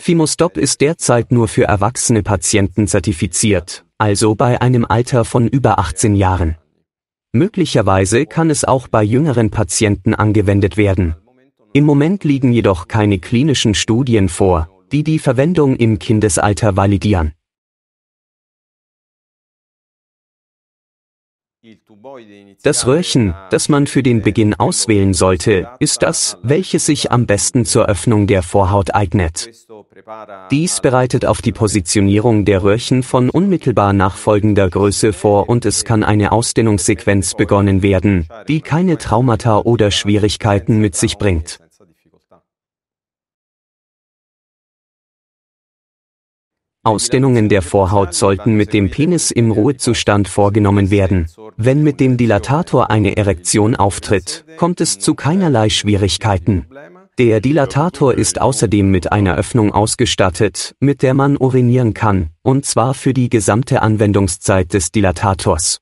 Fimostop ist derzeit nur für erwachsene Patienten zertifiziert, also bei einem Alter von über 18 Jahren. Möglicherweise kann es auch bei jüngeren Patienten angewendet werden. Im Moment liegen jedoch keine klinischen Studien vor, die die Verwendung im Kindesalter validieren. Das Röhrchen, äh, das man für den Beginn auswählen sollte, ist das, welches sich am besten zur Öffnung der Vorhaut eignet. Dies bereitet auf die Positionierung der Röhrchen von unmittelbar nachfolgender Größe vor und es kann eine Ausdehnungssequenz begonnen werden, die keine Traumata oder Schwierigkeiten mit sich bringt. Ausdehnungen der Vorhaut sollten mit dem Penis im Ruhezustand vorgenommen werden. Wenn mit dem Dilatator eine Erektion auftritt, kommt es zu keinerlei Schwierigkeiten. Der Dilatator ist außerdem mit einer Öffnung ausgestattet, mit der man urinieren kann, und zwar für die gesamte Anwendungszeit des Dilatators.